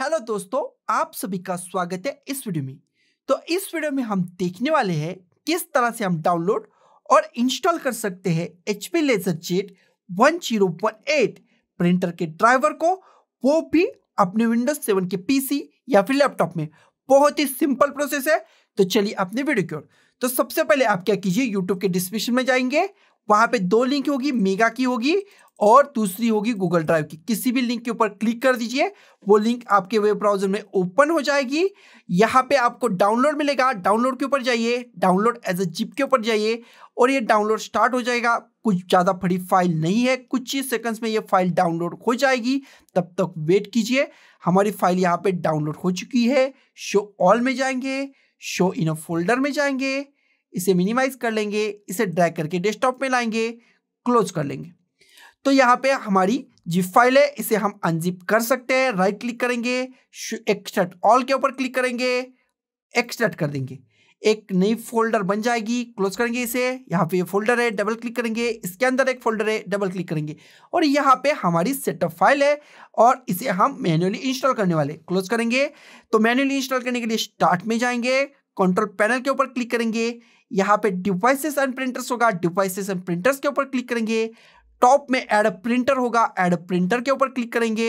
hello दोस्तों आप सभी का स्वागत है इस वीडियो में तो इस वीडियो में हम देखने वाले हैं किस तरह से हम डाउनलोड और इंस्टॉल कर सकते हैं H P laser jet one zero one eight printer के ड्राइवर को वो भी अपने विंडोज सेवन के पीसी या फिर लैपटॉप में बहुत ही सिंपल प्रोसेस है तो चलिए अपने वीडियो की ओर तो सबसे पहले आप क्या कीजिए यूट्यूब के डिस्क्रिप्शन में जाएंगे वहां पे दो लिंक होगी मेगा की होगी और दूसरी होगी गूगल ड्राइव की किसी भी लिंक के ऊपर क्लिक कर दीजिए वो लिंक आपके वेब ब्राउजर में ओपन हो जाएगी यहाँ पे आपको डाउनलोड मिलेगा डाउनलोड के ऊपर जाइए डाउनलोड एज ए जिप के ऊपर जाइए और ये डाउनलोड स्टार्ट हो जाएगा कुछ ज़्यादा फड़ी फाइल नहीं है कुछ ही सेकंड्स में ये फाइल डाउनलोड हो जाएगी तब तक वेट कीजिए हमारी फाइल यहाँ पर डाउनलोड हो चुकी है शो ऑल में जाएंगे शो इन फोल्डर में जाएंगे इसे मिनिमाइज कर लेंगे इसे ड्रैग करके डेस्कटॉप में लाएंगे क्लोज कर लेंगे तो यहाँ पे हमारी जिप फाइल है इसे हम अनजिप कर सकते हैं राइट क्लिक करेंगे एक्सट्रट ऑल के ऊपर क्लिक करेंगे एक्सट्रट कर देंगे एक नई फोल्डर बन जाएगी क्लोज करेंगे इसे यहाँ पे ये फोल्डर है डबल क्लिक करेंगे इसके अंदर एक फोल्डर है डबल क्लिक करेंगे और यहाँ पे हमारी सेटअप फाइल है और इसे हम मैन्युअली इंस्टॉल करने वाले क्लोज करेंगे तो मैन्युअली इंस्टॉल करने के लिए स्टार्ट में जाएंगे कंट्रोल पैनल के ऊपर क्लिक करेंगे यहाँ पे डिवाइसेस एंड प्रिंटर्स होगा डिवाइसेस एंड प्रिंटर्स के ऊपर क्लिक करेंगे टॉप में एड प्रिंटर होगा एड प्रिंटर के ऊपर क्लिक करेंगे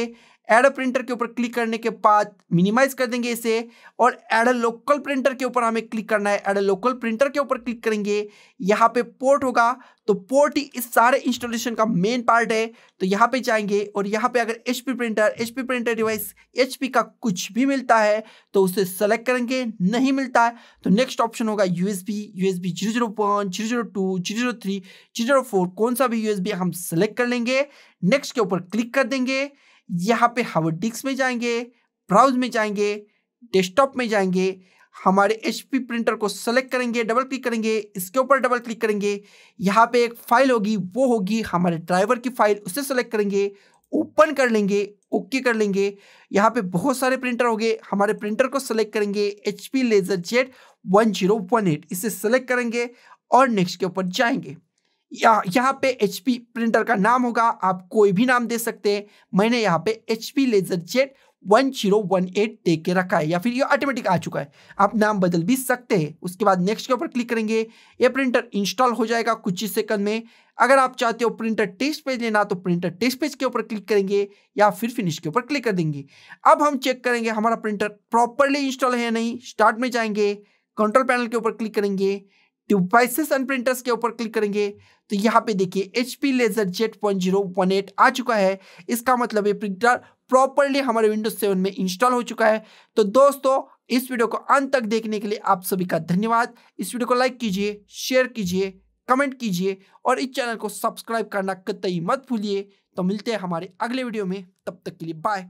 एड प्रिंटर के ऊपर क्लिक करने के बाद मिनिमाइज कर देंगे इसे और एड लोकल प्रिंटर के ऊपर हमें क्लिक करना है एड लोकल प्रिंटर के ऊपर क्लिक करेंगे यहाँ पे पोर्ट होगा तो पोर्ट ही इस सारे इंस्टॉलेशन का मेन पार्ट है तो यहाँ पे जाएंगे और यहाँ पे अगर H printer H printer device H का कुछ भी मिलता है तो उसे सेलेक्ट करेंगे नहीं मिलता है तो नेक्स्ट ऑप्शन होगा U S B U S B zero zero one zero zero two zero zero three zero zero four कौन सा भी यू एस बी हम सेलेक्ट कर लेंगे नेक्स्ट के ऊपर क्लिक कर देंगे यहाँ पे हम डिस्क में जाएंगे ब्राउज में जाएंगे डेस्कटॉप में जाएंगे हमारे एच प्रिंटर को सेलेक्ट करेंगे डबल क्लिक करेंगे इसके ऊपर डबल क्लिक करेंगे यहाँ पे एक फाइल होगी वो होगी हमारे ड्राइवर की फाइल उसे सेलेक्ट करेंगे ओपन कर लेंगे ओके कर लेंगे यहाँ पे बहुत सारे प्रिंटर होंगे हमारे प्रिंटर को सेलेक्ट करेंगे H P laser jet one zero one eight इसे सेलेक्ट करेंगे और नेक्स्ट के ऊपर जाएंगे या यहाँ पे एच प्रिंटर का नाम होगा आप कोई भी नाम दे सकते हैं मैंने यहाँ पे H P laser jet one zero one eight दे के रखा है या फिर ये ऑटोमेटिक आ चुका है आप नाम बदल भी सकते हैं उसके बाद नेक्स्ट के ऊपर क्लिक करेंगे ये प्रिंटर इंस्टॉल हो जाएगा कुछ ही सेकंड में अगर आप चाहते हो प्रिंटर टेस्ट पेज लेना तो प्रिंटर टेस्ट पेज के ऊपर क्लिक करेंगे या फिर फिनिश के ऊपर क्लिक कर देंगे अब हम चेक करेंगे हमारा प्रिंटर प्रॉपरली इंस्टॉल है या नहीं स्टार्ट में जाएंगे कंट्रोल पैनल के ऊपर क्लिक करेंगे डिवाइसेस एंड प्रिंटर्स के ऊपर क्लिक करेंगे तो यहाँ पे देखिए H P laser jet point zero one eight आ चुका है इसका मतलब ये प्रिंटर प्रॉपरली हमारे विंडोज सेवन में इंस्टॉल हो चुका है तो दोस्तों इस वीडियो को अंत तक देखने के लिए आप सभी का धन्यवाद इस वीडियो को लाइक कीजिए शेयर कीजिए कमेंट कीजिए और इस चैनल को सब्सक्राइब करना कतई मत भूलिए तो मिलते हैं हमारे अगले वीडियो में तब तक के लिए बाय